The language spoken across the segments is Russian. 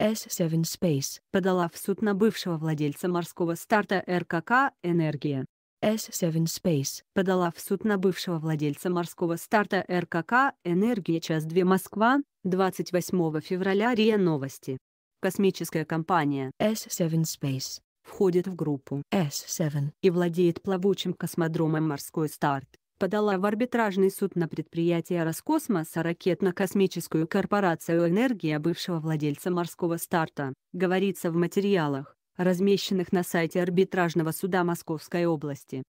S7 Space подала в суд на бывшего владельца морского старта РКК «Энергия». S7 Space подала в суд на бывшего владельца морского старта РКК «Энергия. Час 2 Москва», 28 февраля РИА Новости. Космическая компания S7 Space входит в группу S7 и владеет плавучим космодромом «Морской старт» подала в арбитражный суд на предприятие Роскосмоса ракетно-космическую корпорацию «Энергия» бывшего владельца морского старта, говорится в материалах, размещенных на сайте арбитражного суда Московской области.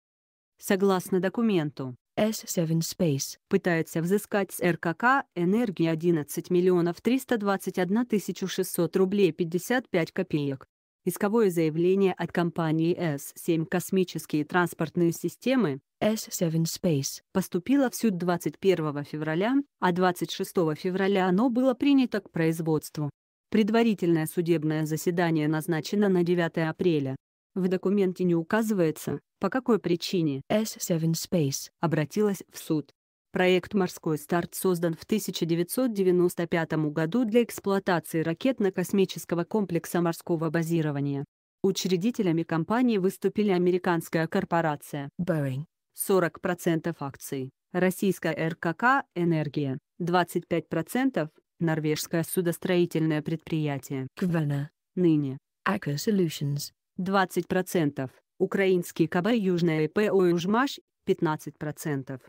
Согласно документу, S7 Space пытается взыскать с РКК «Энергия» 11 миллионов 321 тысячу 600 рублей 55 копеек Исковое заявление от компании S7 «Космические транспортные системы» S7 Space поступило в суд 21 февраля, а 26 февраля оно было принято к производству. Предварительное судебное заседание назначено на 9 апреля. В документе не указывается, по какой причине S7 Space обратилась в суд. Проект «Морской старт» создан в 1995 году для эксплуатации ракетно-космического комплекса морского базирования. Учредителями компании выступили американская корпорация Boeing 40% акций, российская РКК «Энергия» 25%, норвежское судостроительное предприятие Квена, ныне Aker Solutions 20%, украинский КБ «Южная ИП Южмаш 15%.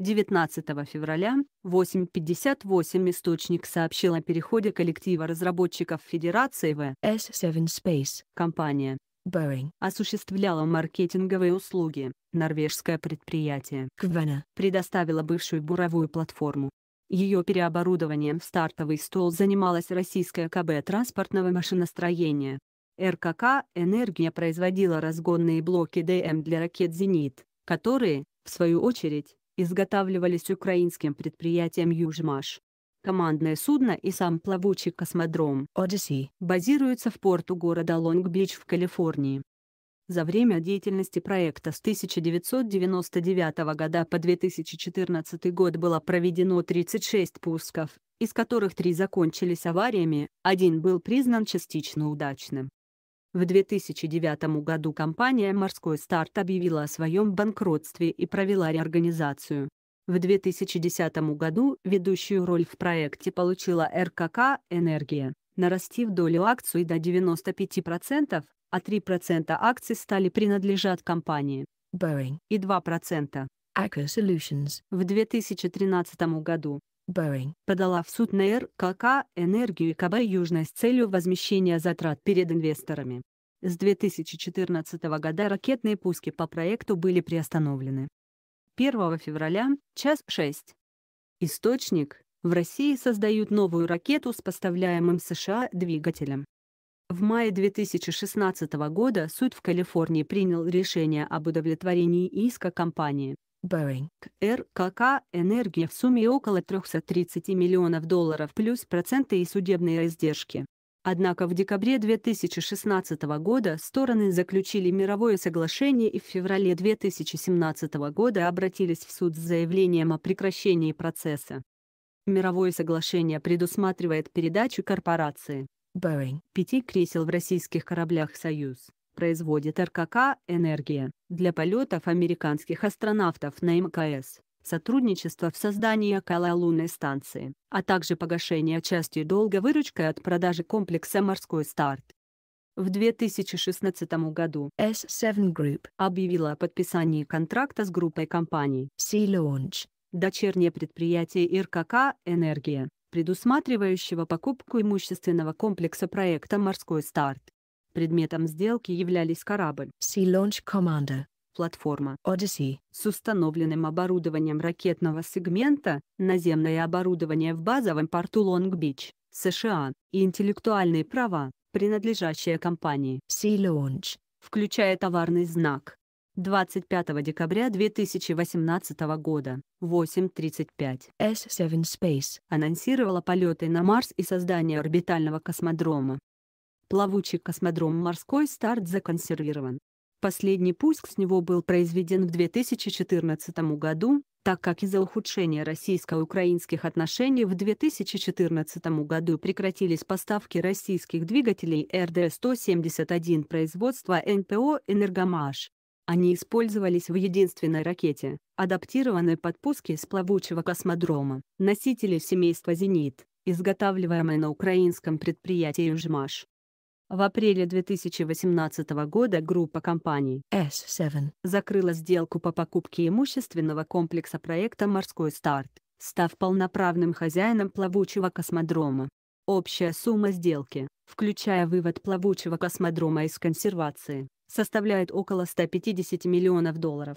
19 февраля 8.58 источник сообщил о переходе коллектива разработчиков Федерации в S7 Space. Компания Boeing осуществляла маркетинговые услуги. Норвежское предприятие Квена предоставило бывшую буровую платформу. Ее переоборудованием в стартовый стол занималась российская КБ транспортного машиностроения. РКК «Энергия» производила разгонные блоки ДМ для ракет «Зенит», которые, в свою очередь, изготавливались украинским предприятием «Южмаш». Командное судно и сам плавучий космодром Odyssey базируются в порту города Лонг-Бич в Калифорнии. За время деятельности проекта с 1999 года по 2014 год было проведено 36 пусков, из которых три закончились авариями, один был признан частично удачным. В 2009 году компания «Морской старт» объявила о своем банкротстве и провела реорганизацию. В 2010 году ведущую роль в проекте получила РКК «Энергия», нарастив долю акций до 95%, а 3% акций стали принадлежать компании Boeing и 2% Aker Solutions. В 2013 году Boeing подала в суд на РКК «Энергию КБ Южной» с целью возмещения затрат перед инвесторами. С 2014 года ракетные пуски по проекту были приостановлены. 1 февраля, час 6. Источник. В России создают новую ракету с поставляемым США двигателем. В мае 2016 года суд в Калифорнии принял решение об удовлетворении иска компании, Boeing РКК «Энергия» в сумме около 330 миллионов долларов плюс проценты и судебные издержки. Однако в декабре 2016 года стороны заключили мировое соглашение и в феврале 2017 года обратились в суд с заявлением о прекращении процесса. Мировое соглашение предусматривает передачу корпорации Boeing пяти кресел в российских кораблях «Союз» производит РКК «Энергия» для полетов американских астронавтов на МКС, сотрудничество в создании около лунной станции, а также погашение части долга выручкой от продажи комплекса «Морской старт». В 2016 году S7 Group объявила о подписании контракта с группой компаний Sea Launch, дочернее предприятие РКК «Энергия», предусматривающего покупку имущественного комплекса проекта «Морской старт». Предметом сделки являлись корабль Sea Launch Commander, платформа Odyssey с установленным оборудованием ракетного сегмента, наземное оборудование в базовом порту Long Beach, США, и интеллектуальные права, принадлежащие компании Sea Launch, включая товарный знак. 25 декабря 2018 года, 8.35. S7 Space анонсировала полеты на Марс и создание орбитального космодрома плавучий космодром «Морской старт» законсервирован. Последний пуск с него был произведен в 2014 году, так как из-за ухудшения российско-украинских отношений в 2014 году прекратились поставки российских двигателей РД-171 производства НПО «Энергомаш». Они использовались в единственной ракете, адаптированной под пуски с плавучего космодрома, носители семейства «Зенит», изготавливаемой на украинском предприятии «Жмаш». В апреле 2018 года группа компаний S7 закрыла сделку по покупке имущественного комплекса проекта «Морской старт», став полноправным хозяином плавучего космодрома. Общая сумма сделки, включая вывод плавучего космодрома из консервации, составляет около 150 миллионов долларов.